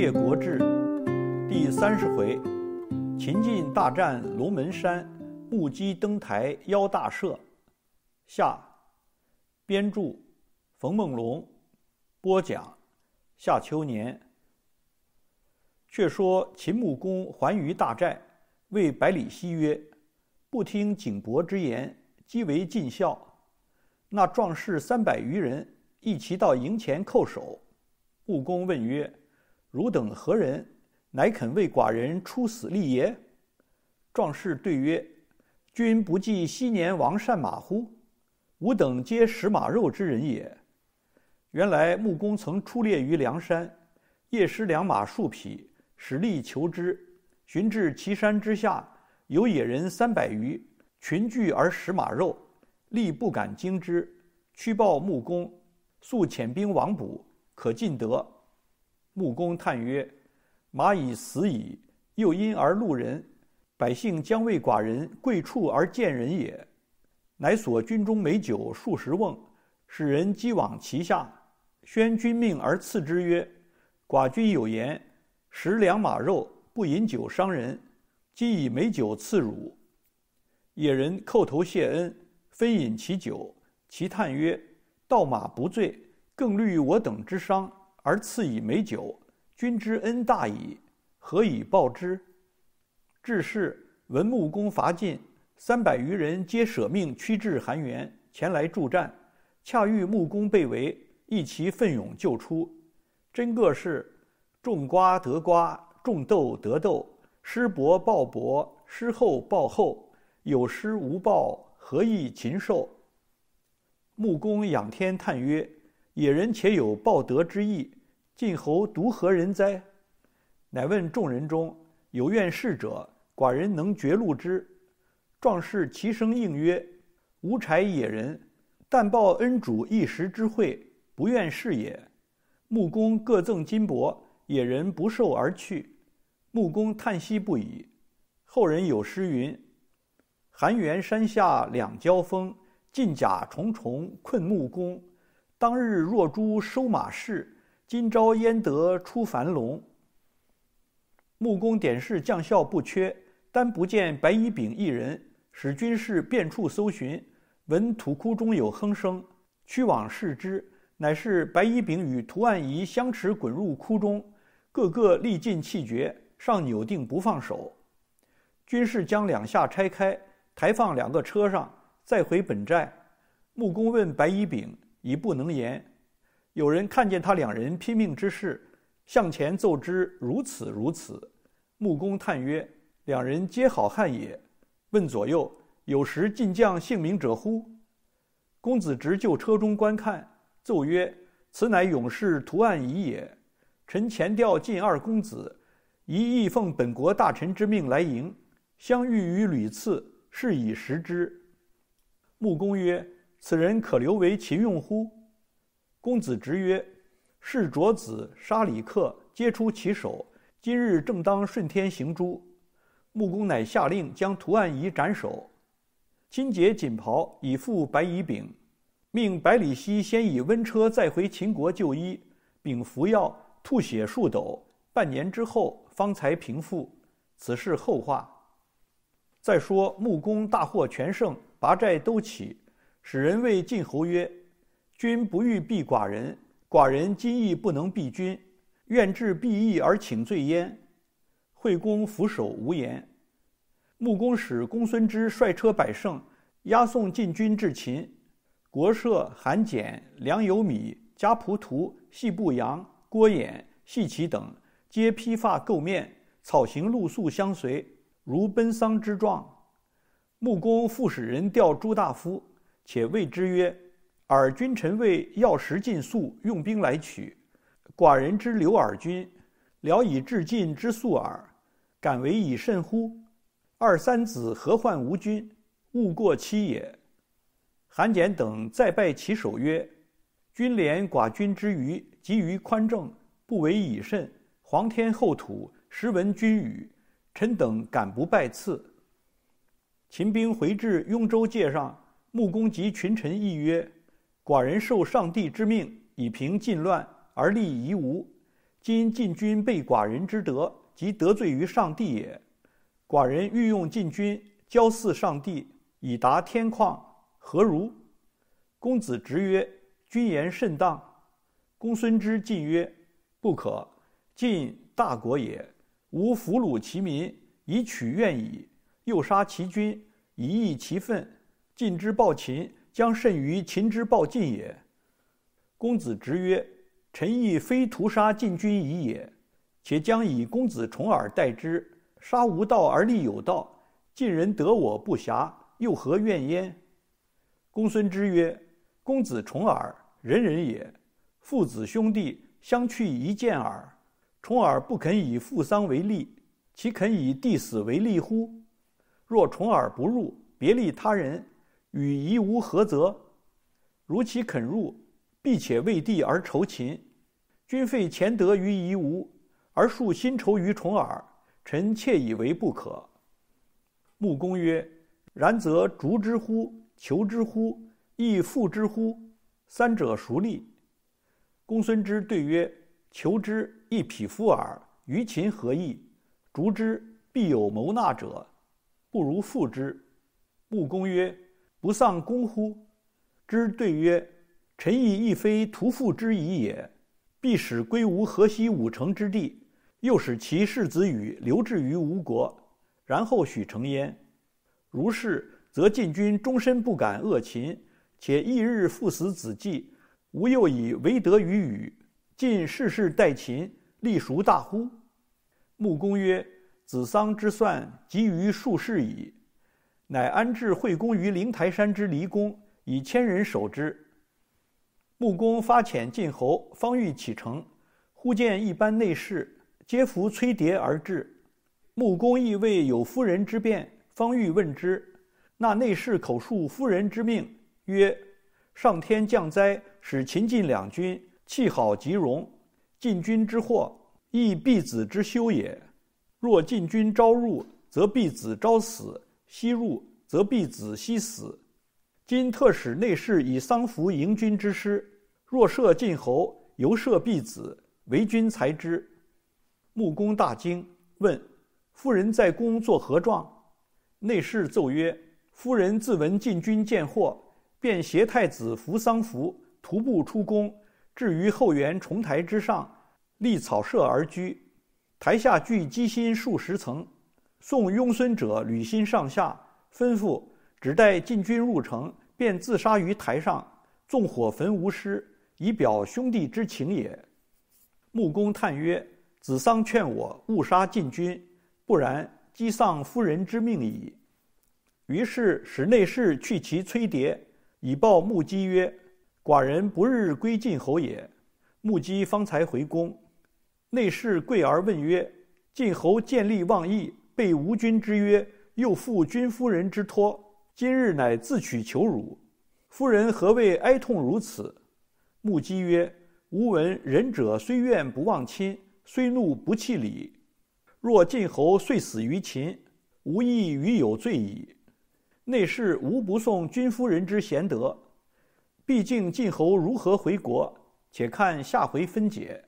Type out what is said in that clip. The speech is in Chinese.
《列国志》第三十回：秦晋大战龙门山，木鸡登台邀大赦。下编著：冯梦龙，播讲：夏秋年。却说秦穆公还于大寨，谓百里奚曰：“不听景伯之言，即为尽孝。”那壮士三百余人一齐到营前叩首。穆公问曰：汝等何人？乃肯为寡人出死力也？壮士对曰：“君不记昔年王善马乎？吾等皆食马肉之人也。原来穆公曾出猎于梁山，夜失良马数匹，使力求之。寻至岐山之下，有野人三百余，群聚而食马肉，力不敢惊之，屈报穆公，速遣兵往捕，可尽得。”穆公叹曰：“马已死矣，又因而路人，百姓将为寡人贵处而见人也。”乃索军中美酒数十瓮，使人击往其下，宣君命而赐之曰：“寡君有言，食良马肉不饮酒伤人，今以美酒赐汝。”野人叩头谢恩，分饮其酒。其叹曰：“道马不醉，更虑我等之伤。”而赐以美酒，君之恩大矣，何以报之？至是，闻穆公伐晋，三百余人皆舍命驱至韩园，前来助战。恰遇穆公被围，一齐奋勇救出。真个是种瓜得瓜，种豆得豆，师伯报伯，师厚报厚。有师无报，何以禽兽？穆公仰天叹曰：“野人且有报德之意。”晋侯独何人哉？乃问众人中有愿事者，寡人能绝路之。壮士齐声应曰：“吾柴野人，但报恩主一时之惠，不愿事也。”木工各赠金帛，野人不受而去。木工叹息不已。后人有诗云：“寒园山下两交锋，劲甲重重困木工。当日若诛收马市。今朝焉得出樊笼？木工点士将校不缺，但不见白衣丙一人。使军士遍处搜寻，闻土窟中有哼声，趋往视之，乃是白衣丙与涂岸仪相持滚入窟中，个个力尽气绝，上扭定不放手。军士将两下拆开，抬放两个车上，再回本寨。木工问白衣丙，已不能言。有人看见他两人拼命之势，向前奏之，如此如此。穆公叹曰：“两人皆好汉也。”问左右：“有识晋将姓名者乎？”公子直就车中观看，奏曰：“此乃勇士图案夷也。臣前调晋二公子，一意奉本国大臣之命来迎，相遇于吕次，是以食之。”穆公曰：“此人可留为秦用乎？”公子直曰：“是卓子杀李克，皆出其手。今日正当顺天行诛。”穆公乃下令将图案仪斩首，亲解锦袍以付白乙丙，命百里奚先以温车再回秦国就医。丙服药吐血数斗，半年之后方才平复。此事后话。再说穆公大获全胜，拔寨都起，使人谓晋侯曰。君不欲避寡人，寡人今亦不能避君。愿至必邑而请罪焉。惠公俯首无言。穆公使公孙支率车百乘，押送禁军至秦。国设韩简、梁由米、贾仆徒、细步阳、郭衍、细齐等，皆披发垢面，草行露宿相随，如奔丧之状。穆公复使人吊诸大夫，且谓之曰。尔君臣为要食尽粟，用兵来取，寡人之留尔君，聊以至尽之粟耳，敢为以甚乎？二三子何患无君？勿过期也。韩简等再拜其首曰：“君怜寡君之余，急于宽政，不为以甚。皇天厚土，实闻君语，臣等敢不拜赐？”秦兵回至雍州界上，穆公及群臣议曰。寡人受上帝之命，以平禁乱而立夷吾。今禁军被寡人之德，即得罪于上帝也。寡人欲用禁军，交祀上帝，以达天况，何如？公子直曰：“君言甚当。”公孙之进曰：“不可。晋大国也，吾俘虏其民以取怨矣；又杀其君以益其愤，晋之暴秦。”将甚于秦之暴晋也。公子直曰：“臣亦非屠杀晋君已也，且将以公子重耳代之。杀无道而立有道，晋人得我不暇，又何怨焉？”公孙之曰：“公子重耳，仁人也。父子兄弟相去一见耳。重耳不肯以父丧为利，岂肯以弟死为利乎？若重耳不入，别立他人。”与夷吾何则？如其肯入，必且为地而酬秦。君废前德于夷吾，而树新仇于重耳。臣妾以为不可。穆公曰：“然则逐之乎？求之乎？亦复之乎？三者孰利？”公孙之对曰：“求之，亦匹夫耳，于秦何益？逐之，必有谋纳者，不如复之。”穆公曰。不丧功乎？之对曰：“臣亦亦非屠父之矣也，必使归吾河西五城之地，又使其世子羽留置于吴国，然后许成焉。如是，则晋军终身不敢恶秦，且翌日父死子继，吾又以为德于羽，晋世世代秦，立孰大乎？”穆公曰：“子丧之算，及于数世矣。”乃安置惠公于灵台山之离宫，以千人守之。穆公发遣晋侯，方欲启程，忽见一班内侍，皆服崔蝶而至。穆公亦谓有夫人之变，方欲问之，那内侍口述夫人之命，曰：“上天降灾，使秦晋两军气好即融，晋军之祸亦必子之休也。若晋军招入，则必子招死。”昔入则必子，昔死。今特使内侍以丧服迎君之师。若射晋侯，犹射必子，为君才知。穆公大惊，问夫人在宫作何状？内侍奏曰：夫人自闻晋军见获，便携太子扶丧服，徒步出宫，至于后园重台之上，立草舍而居。台下聚鸡心数十层。送雍孙者履心上下，吩咐只待晋军入城，便自杀于台上，纵火焚无尸，以表兄弟之情也。穆公叹曰：“子桑劝我勿杀晋军，不然，即丧夫人之命矣。”于是使内侍去其崔碟，以报穆姬曰：“寡人不日归晋侯也。”穆姬方才回宫，内侍跪而问曰：“晋侯见利忘义。”负吾君之约，又负君夫人之托，今日乃自取求辱。夫人何为哀痛如此？穆姬曰：“吾闻仁者虽怨不忘亲，虽怒不弃礼。若晋侯遂死于秦，吾亦于有罪矣。内侍无不送君夫人之贤德，毕竟晋侯如何回国？且看下回分解。”